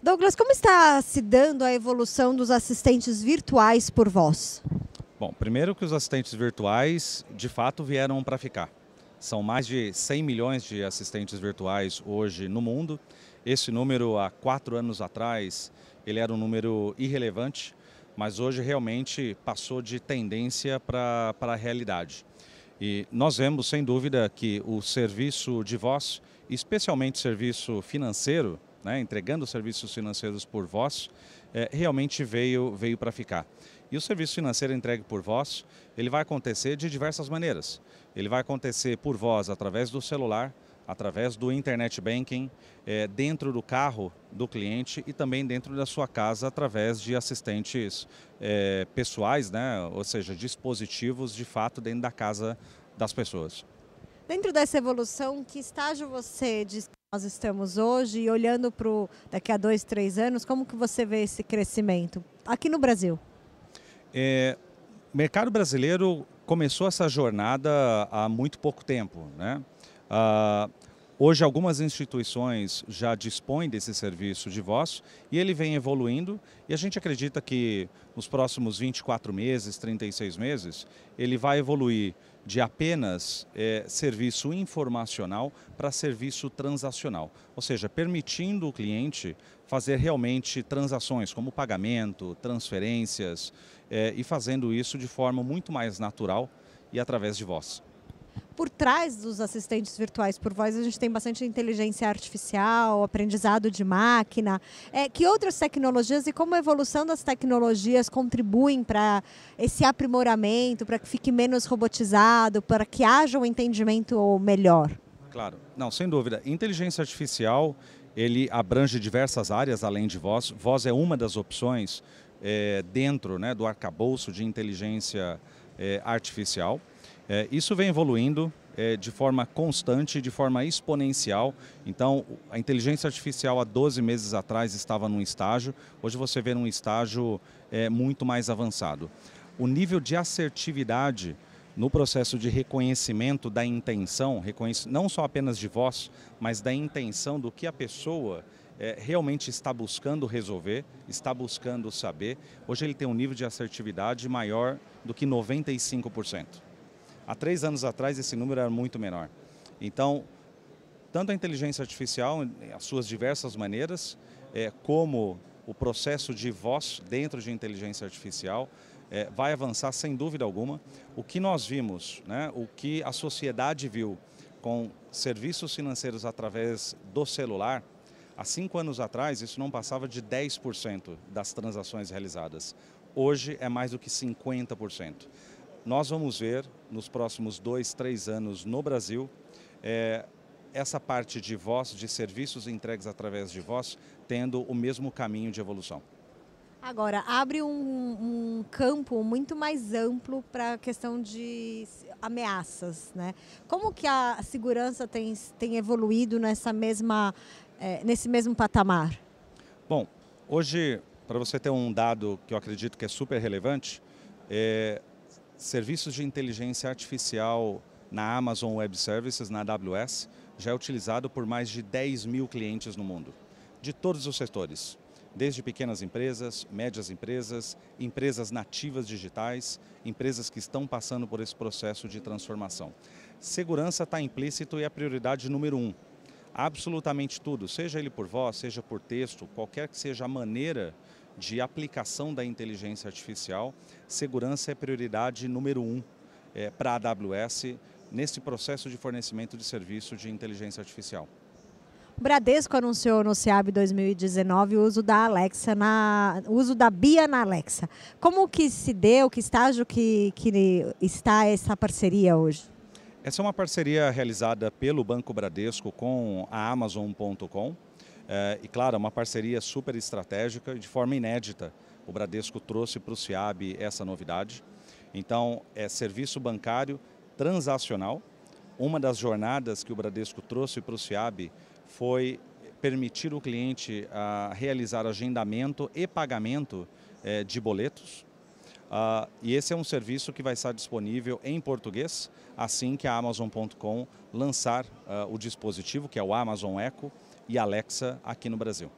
Douglas, como está se dando a evolução dos assistentes virtuais por voz? Bom, primeiro que os assistentes virtuais de fato vieram para ficar. São mais de 100 milhões de assistentes virtuais hoje no mundo. Esse número, há quatro anos atrás, ele era um número irrelevante, mas hoje realmente passou de tendência para a realidade. E nós vemos, sem dúvida, que o serviço de voz, especialmente serviço financeiro, né, entregando serviços financeiros por vós, é, realmente veio, veio para ficar. E o serviço financeiro entregue por vós, ele vai acontecer de diversas maneiras. Ele vai acontecer por vós através do celular, através do internet banking, é, dentro do carro do cliente e também dentro da sua casa através de assistentes é, pessoais, né? ou seja, dispositivos de fato dentro da casa das pessoas. Dentro dessa evolução, que estágio você nós estamos hoje e olhando para daqui a dois, três anos, como que você vê esse crescimento aqui no Brasil? É, o mercado brasileiro começou essa jornada há muito pouco tempo, né? Ah, Hoje, algumas instituições já dispõem desse serviço de voz e ele vem evoluindo e a gente acredita que nos próximos 24 meses, 36 meses, ele vai evoluir de apenas é, serviço informacional para serviço transacional, ou seja, permitindo o cliente fazer realmente transações como pagamento, transferências é, e fazendo isso de forma muito mais natural e através de voz por trás dos assistentes virtuais por voz, a gente tem bastante inteligência artificial, aprendizado de máquina. É, que outras tecnologias e como a evolução das tecnologias contribuem para esse aprimoramento, para que fique menos robotizado, para que haja um entendimento melhor? Claro, não, sem dúvida. Inteligência artificial ele abrange diversas áreas além de voz. Voz é uma das opções é, dentro né, do arcabouço de inteligência é, artificial. É, isso vem evoluindo é, de forma constante, de forma exponencial. Então, a inteligência artificial há 12 meses atrás estava num estágio, hoje você vê num estágio é, muito mais avançado. O nível de assertividade no processo de reconhecimento da intenção, não só apenas de voz, mas da intenção do que a pessoa é, realmente está buscando resolver, está buscando saber. Hoje ele tem um nível de assertividade maior do que 95%. Há três anos atrás, esse número era muito menor. Então, tanto a inteligência artificial, as suas diversas maneiras, é, como o processo de voz dentro de inteligência artificial, é, vai avançar sem dúvida alguma. O que nós vimos, né, o que a sociedade viu com serviços financeiros através do celular, há cinco anos atrás isso não passava de 10% das transações realizadas. Hoje é mais do que 50%. Nós vamos ver nos próximos dois, três anos no Brasil é, essa parte de voz, de serviços entregues através de voz, tendo o mesmo caminho de evolução. Agora, abre um, um, campo muito mais amplo para a questão de ameaças, né? Como que a segurança tem, tem evoluído nessa mesma, é, nesse mesmo patamar? Bom, hoje, para você ter um dado que eu acredito que é super relevante, é, serviços de inteligência artificial na Amazon Web Services, na AWS, já é utilizado por mais de 10 mil clientes no mundo, de todos os setores, desde pequenas empresas, médias empresas, empresas nativas digitais, empresas que estão passando por esse processo de transformação. Segurança está implícito e é a prioridade número um. Absolutamente tudo, seja ele por voz, seja por texto, qualquer que seja a maneira de aplicação da inteligência artificial, segurança é prioridade número um é, para a AWS nesse processo de fornecimento de serviço de inteligência artificial. O Bradesco anunciou no CIAB 2019 o uso da Alexa na uso da Bia na Alexa. Como que se deu, que estágio que, que está essa parceria hoje? Essa é uma parceria realizada pelo Banco Bradesco com a Amazon.com é, e claro, é uma parceria super estratégica e de forma inédita. O Bradesco trouxe para o CIAB essa novidade. Então, é serviço bancário transacional. Uma das jornadas que o Bradesco trouxe para o CIAB foi permitir o cliente a, ah, realizar agendamento e pagamento é, de boletos. Uh, e esse é um serviço que vai estar disponível em português assim que a Amazon.com lançar uh, o dispositivo, que é o Amazon Echo, e Alexa aqui no Brasil.